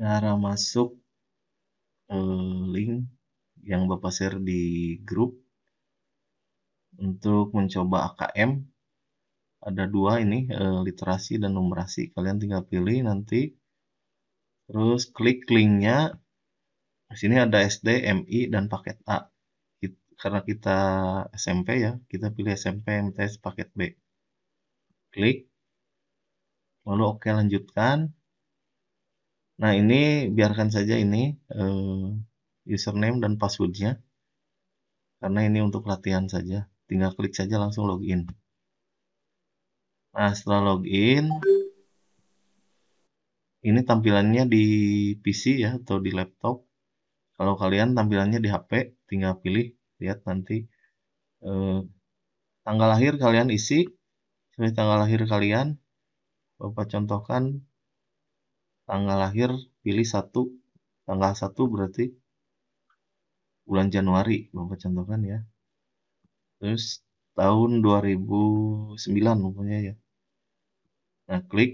cara masuk eh, link yang Bapak share di grup untuk mencoba AKM ada dua ini eh, literasi dan numerasi kalian tinggal pilih nanti terus klik linknya di sini ada SD MI dan paket A karena kita SMP ya kita pilih SMP MTS paket B klik lalu oke lanjutkan Nah ini biarkan saja ini uh, username dan passwordnya karena ini untuk latihan saja. Tinggal klik saja langsung login. Nah setelah login ini tampilannya di PC ya atau di laptop. Kalau kalian tampilannya di HP tinggal pilih lihat nanti uh, tanggal lahir kalian isi sesuai tanggal lahir kalian. Bapak contohkan tanggal lahir pilih satu tanggal satu berarti bulan Januari bapak contohkan ya terus tahun 2009 pokoknya ya nah klik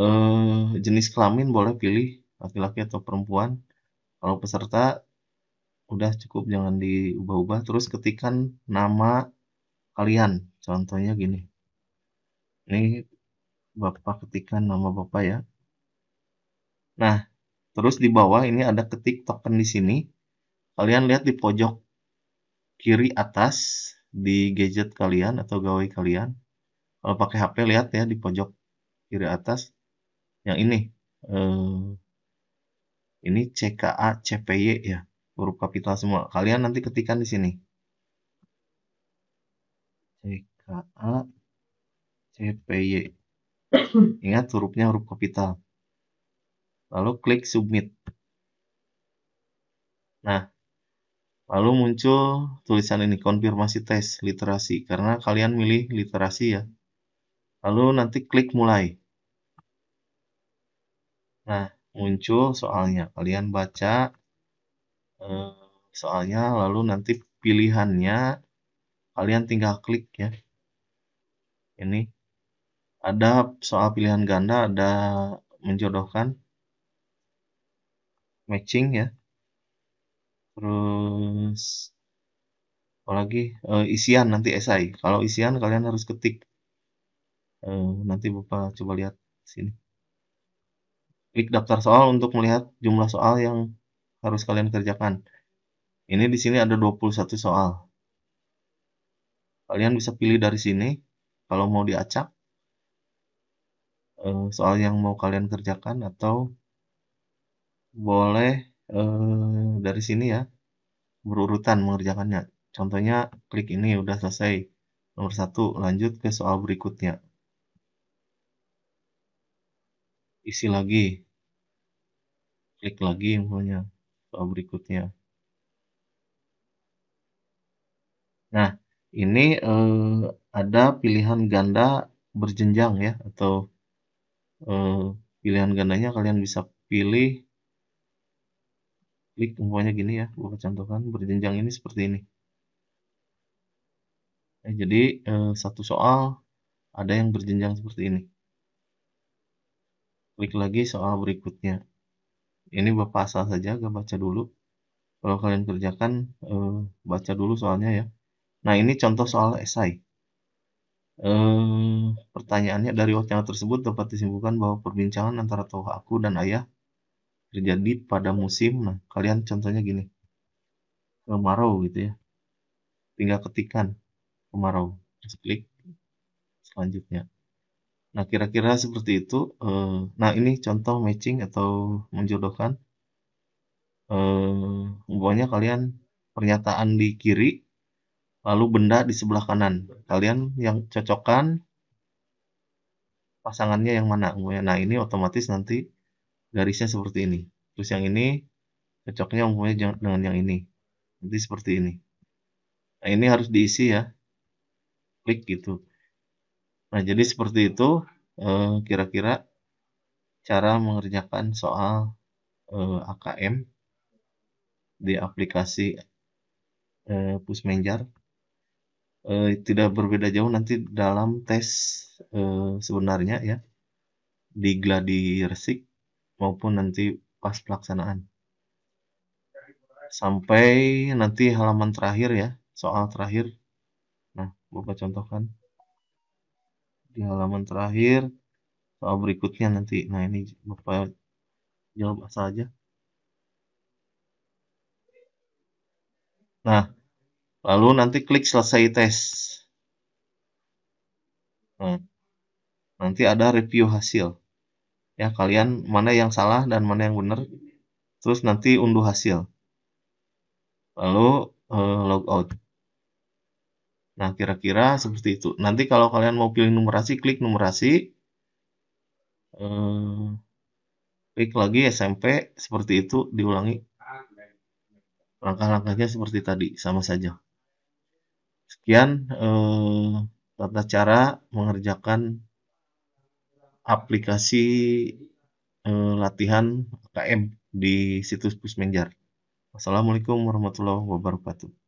eh, jenis kelamin boleh pilih laki-laki atau perempuan kalau peserta udah cukup jangan diubah-ubah terus ketikan nama kalian contohnya gini ini bapak ketikan nama bapak ya Nah, terus di bawah ini ada ketik token di sini. Kalian lihat di pojok kiri atas di gadget kalian atau gawai kalian. Kalau pakai HP lihat ya di pojok kiri atas yang ini. Eh, ini CKA CPY ya, huruf kapital semua. Kalian nanti ketikkan di sini. CKA CPY. Ingat hurufnya huruf kapital lalu klik submit. Nah, lalu muncul tulisan ini konfirmasi tes literasi karena kalian milih literasi ya. Lalu nanti klik mulai. Nah, muncul soalnya. Kalian baca eh, soalnya lalu nanti pilihannya kalian tinggal klik ya. Ini ada soal pilihan ganda, ada menjodohkan matching ya terus apalagi uh, eh, isian nanti esai kalau isian kalian harus ketik uh, nanti bapak coba lihat sini klik daftar soal untuk melihat jumlah soal yang harus kalian kerjakan ini di sini ada 21 soal kalian bisa pilih dari sini kalau mau diacak eh, soal yang mau kalian kerjakan atau boleh eh, dari sini ya berurutan mengerjakannya. Contohnya klik ini udah selesai. Nomor satu, lanjut ke soal berikutnya. Isi lagi. Klik lagi infonya. Soal berikutnya. Nah, ini eh, ada pilihan ganda berjenjang ya atau eh, pilihan gandanya kalian bisa pilih klik semuanya gini ya gue contohkan berjenjang ini seperti ini Eh jadi eh, satu soal ada yang berjenjang seperti ini klik lagi soal berikutnya ini bapak asal saja gak baca dulu kalau kalian kerjakan eh, baca dulu soalnya ya nah ini contoh soal esai eh, pertanyaannya dari wacana tersebut dapat disimpulkan bahwa perbincangan antara tokoh aku dan ayah terjadi pada musim. Nah, kalian contohnya gini. Kemarau gitu ya. Tinggal ketikan kemarau. Terus klik selanjutnya. Nah, kira-kira seperti itu. Eh, nah, ini contoh matching atau menjodohkan. Eh, pokoknya kalian pernyataan di kiri, lalu benda di sebelah kanan. Kalian yang cocokkan pasangannya yang mana. Nah, ini otomatis nanti garisnya seperti ini terus yang ini cocoknya umumnya dengan yang ini nanti seperti ini nah ini harus diisi ya klik gitu nah jadi seperti itu eh, kira-kira eh, cara mengerjakan soal eh, AKM di aplikasi eh, Pusmenjar eh, tidak berbeda jauh nanti dalam tes eh, sebenarnya ya di gladi resik maupun nanti pas pelaksanaan. Sampai nanti halaman terakhir ya, soal terakhir. Nah, Bapak contohkan di halaman terakhir soal berikutnya nanti. Nah, ini Bapak jawab asal aja. Nah, lalu nanti klik selesai tes. Nah, nanti ada review hasil ya kalian mana yang salah dan mana yang benar terus nanti unduh hasil lalu eh, log out nah kira-kira seperti itu nanti kalau kalian mau pilih numerasi klik numerasi eh, klik lagi SMP seperti itu diulangi langkah-langkahnya seperti tadi sama saja sekian eh, tata cara mengerjakan aplikasi eh, latihan KM di situs Pusmenjar. Wassalamualaikum warahmatullahi wabarakatuh.